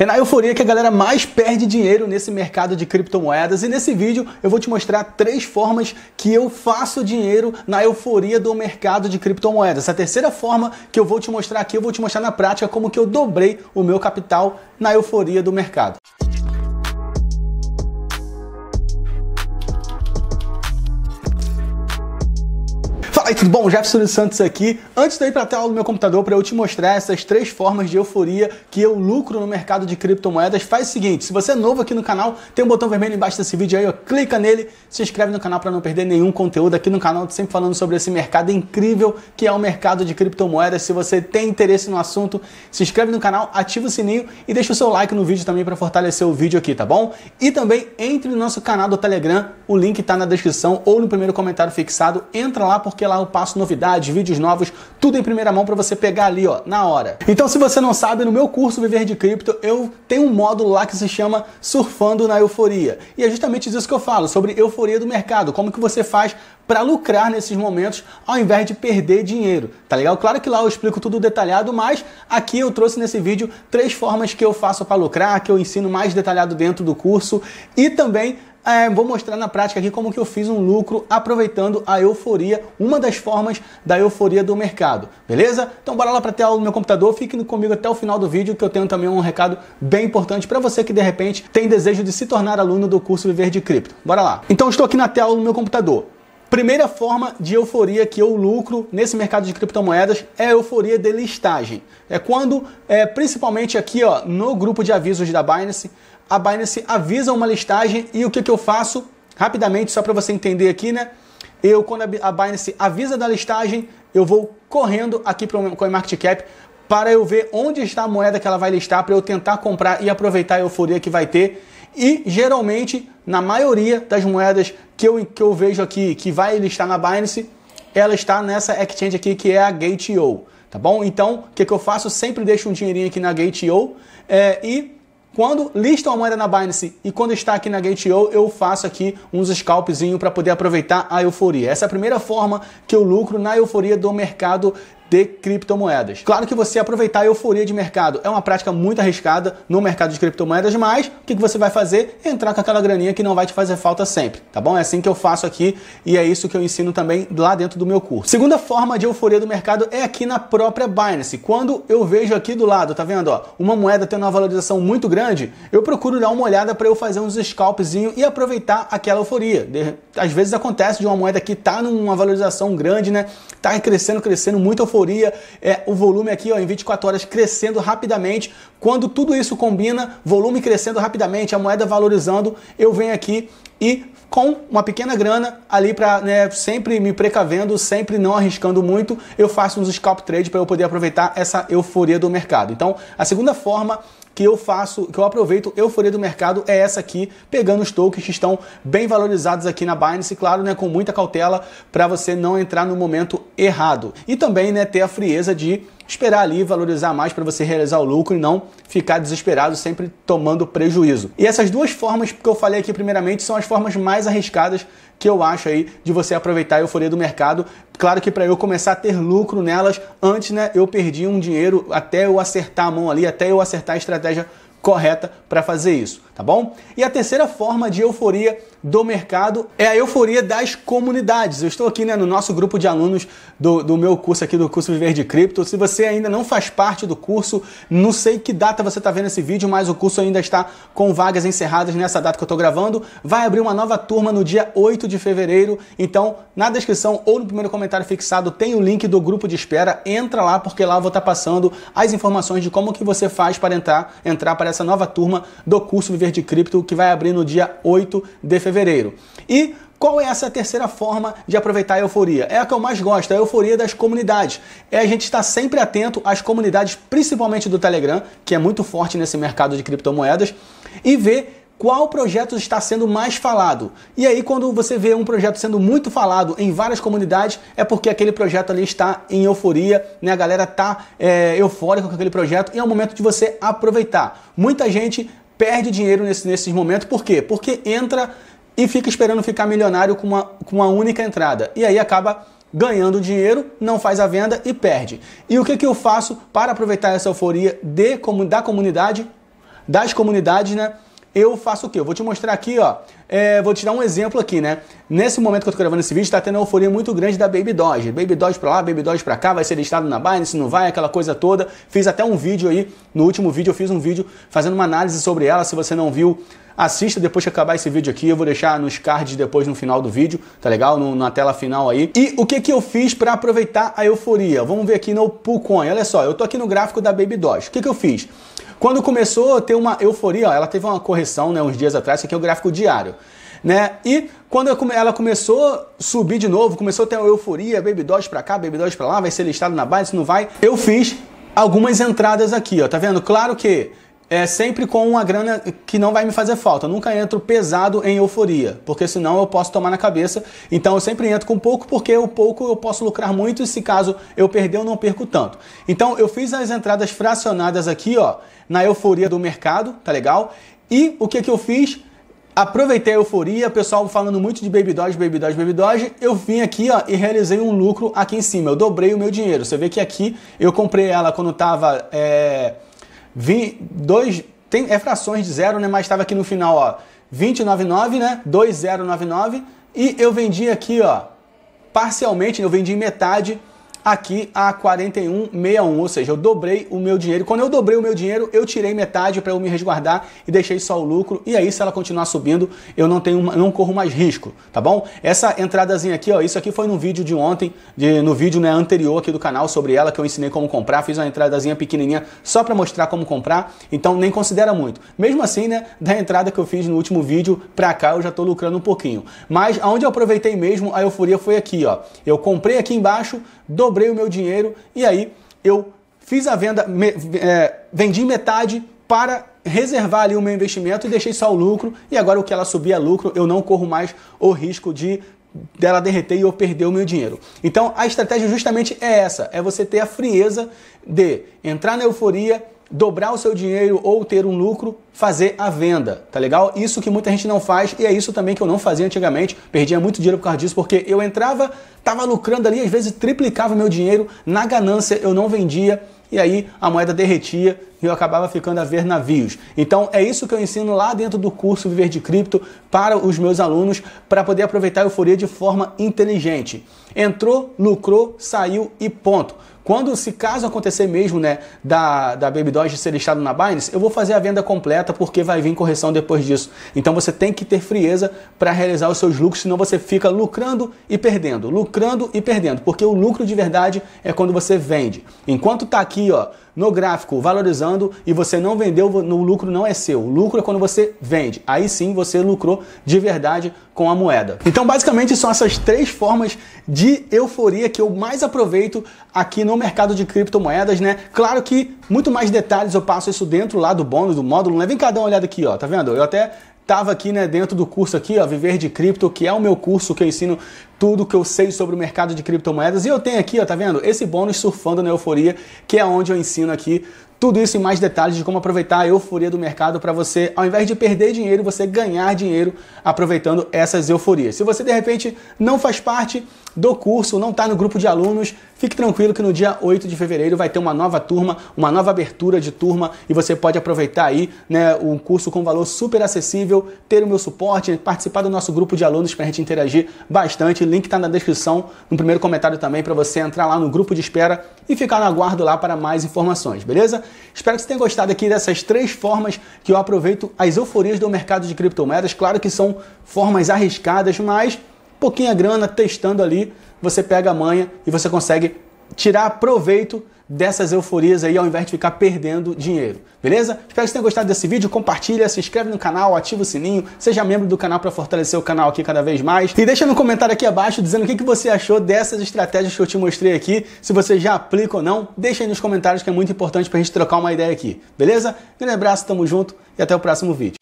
É na euforia que a galera mais perde dinheiro nesse mercado de criptomoedas e nesse vídeo eu vou te mostrar três formas que eu faço dinheiro na euforia do mercado de criptomoedas. A terceira forma que eu vou te mostrar aqui, eu vou te mostrar na prática como que eu dobrei o meu capital na euforia do mercado. Oi, tudo bom? Jefferson Santos aqui. Antes de ir para a tela do meu computador para eu te mostrar essas três formas de euforia que eu lucro no mercado de criptomoedas, faz o seguinte, se você é novo aqui no canal, tem um botão vermelho embaixo desse vídeo aí, ó, clica nele, se inscreve no canal para não perder nenhum conteúdo aqui no canal, sempre falando sobre esse mercado incrível que é o mercado de criptomoedas. Se você tem interesse no assunto, se inscreve no canal, ativa o sininho e deixa o seu like no vídeo também para fortalecer o vídeo aqui, tá bom? E também entre no nosso canal do Telegram, o link está na descrição ou no primeiro comentário fixado, entra lá porque lá canal, passo novidades, vídeos novos, tudo em primeira mão para você pegar ali, ó, na hora. Então, se você não sabe, no meu curso Viver de Cripto, eu tenho um módulo lá que se chama Surfando na Euforia. E é justamente isso que eu falo, sobre euforia do mercado, como que você faz para lucrar nesses momentos ao invés de perder dinheiro, tá legal? Claro que lá eu explico tudo detalhado, mas aqui eu trouxe nesse vídeo três formas que eu faço para lucrar, que eu ensino mais detalhado dentro do curso e também é, vou mostrar na prática aqui como que eu fiz um lucro aproveitando a euforia, uma das formas da euforia do mercado, beleza? Então bora lá para a tela do meu computador, fique comigo até o final do vídeo que eu tenho também um recado bem importante para você que de repente tem desejo de se tornar aluno do curso Viver de Cripto. Bora lá. Então estou aqui na tela do meu computador. Primeira forma de euforia que eu lucro nesse mercado de criptomoedas é a euforia de listagem. É quando, é, principalmente aqui ó, no grupo de avisos da Binance, a Binance avisa uma listagem e o que, que eu faço? Rapidamente, só para você entender aqui, né? Eu, quando a Binance avisa da listagem, eu vou correndo aqui para o CoinMarketCap para eu ver onde está a moeda que ela vai listar, para eu tentar comprar e aproveitar a euforia que vai ter. E geralmente, na maioria das moedas que eu, que eu vejo aqui que vai listar na Binance, ela está nessa exchange aqui que é a Gate.io, tá bom? Então, o que, que eu faço? Sempre deixo um dinheirinho aqui na Gate.io é, e quando listam a moeda na Binance e quando está aqui na Gate.io, eu faço aqui uns scalpzinho para poder aproveitar a euforia. Essa é a primeira forma que eu lucro na euforia do mercado de criptomoedas. Claro que você aproveitar a euforia de mercado é uma prática muito arriscada no mercado de criptomoedas, mas o que você vai fazer? Entrar com aquela graninha que não vai te fazer falta sempre, tá bom? É assim que eu faço aqui e é isso que eu ensino também lá dentro do meu curso. Segunda forma de euforia do mercado é aqui na própria Binance. Quando eu vejo aqui do lado, tá vendo, ó, uma moeda tendo uma valorização muito grande, eu procuro dar uma olhada para eu fazer uns scalpzinho e aproveitar aquela euforia. De... Às vezes acontece de uma moeda que tá numa valorização grande, né? Tá crescendo, crescendo muito euforia euforia, é, o volume aqui ó, em 24 horas crescendo rapidamente. Quando tudo isso combina, volume crescendo rapidamente, a moeda valorizando, eu venho aqui e com uma pequena grana ali para né, sempre me precavendo, sempre não arriscando muito, eu faço uns scalp trade para eu poder aproveitar essa euforia do mercado. Então, a segunda forma que eu faço, que eu aproveito eu furei do mercado é essa aqui, pegando os tokens que estão bem valorizados aqui na Binance, claro, né, com muita cautela para você não entrar no momento errado. E também, né, ter a frieza de esperar ali valorizar mais para você realizar o lucro e não ficar desesperado sempre tomando prejuízo. E essas duas formas que eu falei aqui primeiramente são as formas mais arriscadas que eu acho aí de você aproveitar a euforia do mercado. Claro que para eu começar a ter lucro nelas, antes né, eu perdi um dinheiro até eu acertar a mão ali, até eu acertar a estratégia correta para fazer isso, tá bom? E a terceira forma de euforia do mercado é a euforia das comunidades. Eu estou aqui né, no nosso grupo de alunos do, do meu curso aqui, do curso Viver de Cripto. Se você ainda não faz parte do curso, não sei que data você está vendo esse vídeo, mas o curso ainda está com vagas encerradas nessa data que eu estou gravando. Vai abrir uma nova turma no dia 8 de fevereiro. Então, na descrição ou no primeiro comentário fixado tem o link do grupo de espera. Entra lá, porque lá eu vou estar tá passando as informações de como que você faz para entrar, entrar para para essa nova turma do curso Viver de Cripto que vai abrir no dia 8 de fevereiro. E qual é essa terceira forma de aproveitar a euforia? É a que eu mais gosto, é a euforia das comunidades. É a gente estar sempre atento às comunidades, principalmente do Telegram, que é muito forte nesse mercado de criptomoedas, e ver qual projeto está sendo mais falado. E aí, quando você vê um projeto sendo muito falado em várias comunidades, é porque aquele projeto ali está em euforia, né? A galera tá é, eufórica com aquele projeto e é o momento de você aproveitar. Muita gente perde dinheiro nesses momentos, por quê? Porque entra e fica esperando ficar milionário com uma, com uma única entrada. E aí acaba ganhando dinheiro, não faz a venda e perde. E o que, que eu faço para aproveitar essa euforia de, da comunidade, das comunidades, né? eu faço o quê? Eu vou te mostrar aqui, ó. É, vou te dar um exemplo aqui, né? Nesse momento que eu tô gravando esse vídeo, tá tendo uma euforia muito grande da Baby Doge. Baby Doge pra lá, Baby Doge pra cá, vai ser listado na Binance, não vai, aquela coisa toda. Fiz até um vídeo aí, no último vídeo eu fiz um vídeo fazendo uma análise sobre ela. Se você não viu, assista depois que acabar esse vídeo aqui. Eu vou deixar nos cards depois no final do vídeo, tá legal? No, na tela final aí. E o que que eu fiz para aproveitar a euforia? Vamos ver aqui no Pucoin. Olha só, eu tô aqui no gráfico da Baby Doge. O que que eu fiz? Quando começou a ter uma euforia, ó, ela teve uma correção né, uns dias atrás, aqui é o gráfico diário. Né? E quando ela começou a subir de novo, começou a ter uma euforia, baby doge para cá, baby doge para lá, vai ser listado na base, não vai. Eu fiz algumas entradas aqui, ó, tá vendo? Claro que é sempre com uma grana que não vai me fazer falta. Eu nunca entro pesado em euforia, porque senão eu posso tomar na cabeça. Então eu sempre entro com pouco, porque o pouco eu posso lucrar muito e se caso eu perder, eu não perco tanto. Então eu fiz as entradas fracionadas aqui, ó, na euforia do mercado, tá legal? E o que que eu fiz? Aproveitei a euforia, pessoal falando muito de Baby Doge, Baby Doge, Baby Doge. Eu vim aqui ó, e realizei um lucro aqui em cima. Eu dobrei o meu dinheiro. Você vê que aqui eu comprei ela quando tava. É dois tem, é frações de zero, né? Mas estava aqui no final, ó, 2099, né? 2099. E eu vendi aqui, ó, parcialmente, né, eu vendi metade aqui a 41,61, ou seja, eu dobrei o meu dinheiro. Quando eu dobrei o meu dinheiro, eu tirei metade para eu me resguardar e deixei só o lucro. E aí, se ela continuar subindo, eu não tenho, não corro mais risco, tá bom? Essa entradazinha aqui, ó, isso aqui foi no vídeo de ontem, de, no vídeo né, anterior aqui do canal sobre ela que eu ensinei como comprar, fiz uma entradazinha pequenininha só para mostrar como comprar. Então nem considera muito. Mesmo assim, né, da entrada que eu fiz no último vídeo para cá, eu já estou lucrando um pouquinho. Mas aonde eu aproveitei mesmo a euforia foi aqui, ó. Eu comprei aqui embaixo, dobrei cobrei o meu dinheiro e aí eu fiz a venda, me, é, vendi metade para reservar ali o meu investimento e deixei só o lucro. E agora o que ela subir é lucro, eu não corro mais o risco de dela derreter e eu perder o meu dinheiro. Então a estratégia justamente é essa: é você ter a frieza de entrar na euforia dobrar o seu dinheiro ou ter um lucro, fazer a venda, tá legal? Isso que muita gente não faz e é isso também que eu não fazia antigamente, perdia muito dinheiro por causa disso, porque eu entrava, tava lucrando ali, às vezes triplicava o meu dinheiro, na ganância eu não vendia e aí a moeda derretia e eu acabava ficando a ver navios. Então é isso que eu ensino lá dentro do curso Viver de Cripto para os meus alunos para poder aproveitar a euforia de forma inteligente. Entrou, lucrou, saiu e ponto. Quando, se caso acontecer mesmo, né, da, da Baby Doge ser listado na Binance, eu vou fazer a venda completa porque vai vir correção depois disso. Então você tem que ter frieza para realizar os seus lucros, senão você fica lucrando e perdendo, lucrando e perdendo, porque o lucro de verdade é quando você vende. Enquanto tá aqui, ó, no gráfico valorizando e você não vendeu, o lucro não é seu. O lucro é quando você vende. Aí sim você lucrou de verdade com a moeda. Então, basicamente, são essas três formas de euforia que eu mais aproveito aqui no mercado de criptomoedas, né? Claro que muito mais detalhes eu passo isso dentro lá do bônus, do módulo, né? Vem cá uma olhada aqui, ó. Tá vendo? Eu até estava aqui né, dentro do curso aqui, ó, Viver de Cripto, que é o meu curso que eu ensino tudo que eu sei sobre o mercado de criptomoedas. E eu tenho aqui, ó, tá vendo? Esse bônus surfando na euforia, que é onde eu ensino aqui tudo isso e mais detalhes de como aproveitar a euforia do mercado para você, ao invés de perder dinheiro, você ganhar dinheiro aproveitando essas euforias. Se você de repente não faz parte, do curso, não está no grupo de alunos, fique tranquilo que no dia 8 de fevereiro vai ter uma nova turma, uma nova abertura de turma e você pode aproveitar aí né, um curso com valor super acessível, ter o meu suporte, participar do nosso grupo de alunos para a gente interagir bastante. O link está na descrição, no primeiro comentário também, para você entrar lá no grupo de espera e ficar no aguardo lá para mais informações, beleza? Espero que você tenha gostado aqui dessas três formas que eu aproveito as euforias do mercado de criptomoedas. Claro que são formas arriscadas, mas pouquinha grana, testando ali, você pega a manha e você consegue tirar proveito dessas euforias aí ao invés de ficar perdendo dinheiro, beleza? Espero que tenha gostado desse vídeo, compartilha, se inscreve no canal, ativa o sininho, seja membro do canal para fortalecer o canal aqui cada vez mais e deixa no comentário aqui abaixo dizendo o que, que você achou dessas estratégias que eu te mostrei aqui, se você já aplica ou não, deixa aí nos comentários que é muito importante para a gente trocar uma ideia aqui, beleza? Grande abraço, tamo junto e até o próximo vídeo.